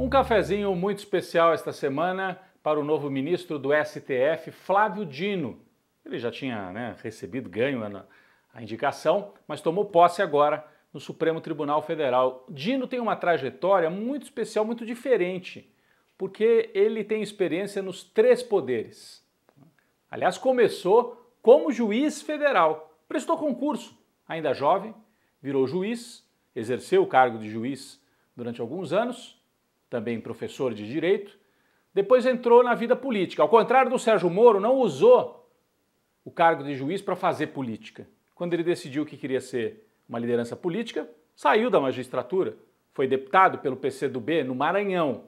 Um cafezinho muito especial esta semana para o novo ministro do STF, Flávio Dino. Ele já tinha né, recebido ganho a indicação, mas tomou posse agora no Supremo Tribunal Federal. Dino tem uma trajetória muito especial, muito diferente, porque ele tem experiência nos três poderes. Aliás, começou como juiz federal, prestou concurso, ainda jovem, virou juiz, exerceu o cargo de juiz durante alguns anos também professor de direito, depois entrou na vida política. Ao contrário do Sérgio Moro, não usou o cargo de juiz para fazer política. Quando ele decidiu que queria ser uma liderança política, saiu da magistratura, foi deputado pelo PCdoB no Maranhão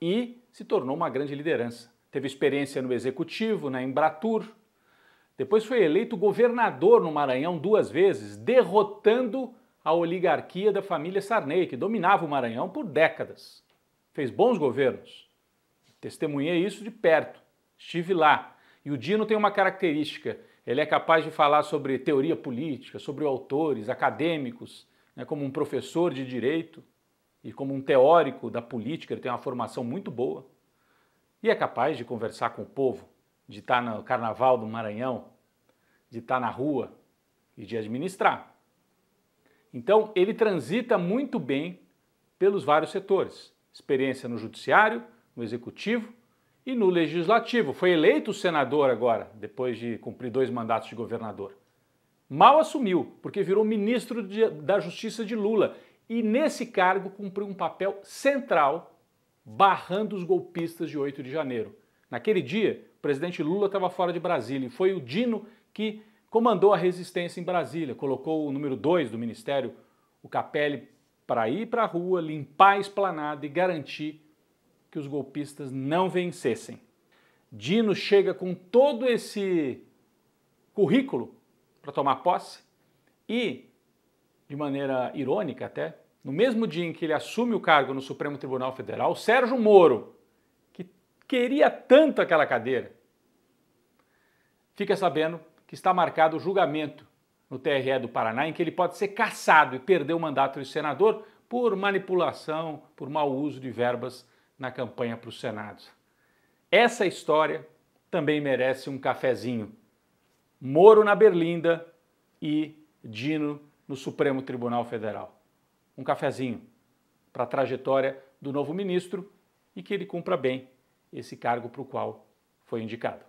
e se tornou uma grande liderança. Teve experiência no executivo, na Embratur. Depois foi eleito governador no Maranhão duas vezes, derrotando a oligarquia da família Sarney, que dominava o Maranhão por décadas fez bons governos. Testemunhei isso de perto, estive lá. E o Dino tem uma característica: ele é capaz de falar sobre teoria política, sobre autores, acadêmicos, né, como um professor de direito e como um teórico da política, ele tem uma formação muito boa. E é capaz de conversar com o povo, de estar no carnaval do Maranhão, de estar na rua e de administrar. Então, ele transita muito bem pelos vários setores experiência no judiciário, no executivo e no legislativo. Foi eleito senador agora, depois de cumprir dois mandatos de governador. Mal assumiu, porque virou ministro de, da Justiça de Lula e nesse cargo cumpriu um papel central barrando os golpistas de 8 de janeiro. Naquele dia, o presidente Lula estava fora de Brasília e foi o Dino que comandou a resistência em Brasília, colocou o número 2 do ministério, o Capelli, para ir para a rua, limpar a esplanada e garantir que os golpistas não vencessem. Dino chega com todo esse currículo para tomar posse e, de maneira irônica até, no mesmo dia em que ele assume o cargo no Supremo Tribunal Federal, Sérgio Moro, que queria tanto aquela cadeira, fica sabendo que está marcado o julgamento no TRE do Paraná em que ele pode ser cassado e perder o mandato de senador por manipulação, por mau uso de verbas na campanha para o Senado. Essa história também merece um cafezinho. Moro na Berlinda e Dino no Supremo Tribunal Federal. Um cafezinho para a trajetória do novo ministro e que ele cumpra bem esse cargo para o qual foi indicado.